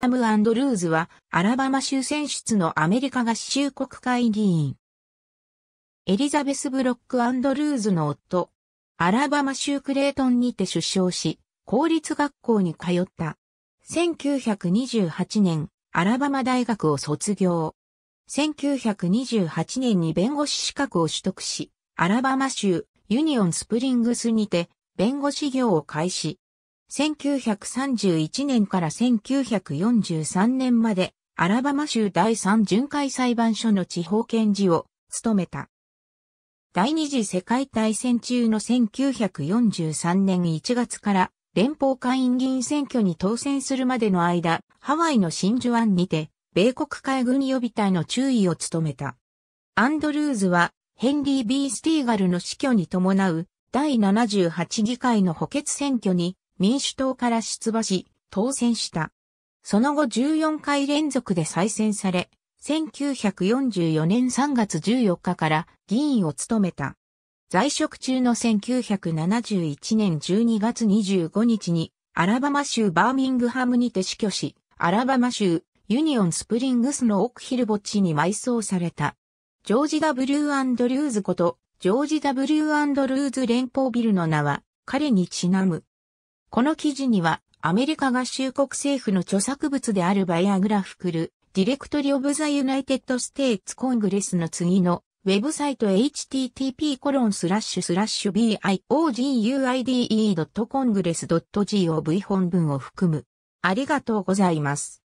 アム・アンドルーズは、アラバマ州選出のアメリカ合衆国会議員。エリザベス・ブロック・アンドルーズの夫、アラバマ州クレートンにて出生し、公立学校に通った。1928年、アラバマ大学を卒業。1928年に弁護士資格を取得し、アラバマ州ユニオンスプリングスにて弁護士業を開始。1931年から1943年まで、アラバマ州第3巡回裁判所の地方検事を務めた。第二次世界大戦中の1943年1月から連邦会員議員選挙に当選するまでの間、ハワイの真珠湾にて、米国海軍予備隊の注意を務めた。アンドルーズは、ヘンリー・ B・ スティーガルの死去に伴う、第78議会の補欠選挙に民主党から出馬し、当選した。その後14回連続で再選され、1944年3月14日から議員を務めた。在職中の1971年12月25日に、アラバマ州バーミングハムにて死去し、アラバマ州ユニオンスプリングスのオクヒル墓地に埋葬された。ジョージ・ W・ アンドリューズこと、ジョージ・ W・ アンドルーズ連邦ビルの名は、彼にちなむ。この記事には、アメリカ合衆国政府の著作物であるバイアグラフクル、ディレクトリオブザユナイテッドステーツコングレスの次の、ウェブサイト http コロンスラッシュスラッシュ bioguide.congress.gov 本文を含む。ありがとうございます。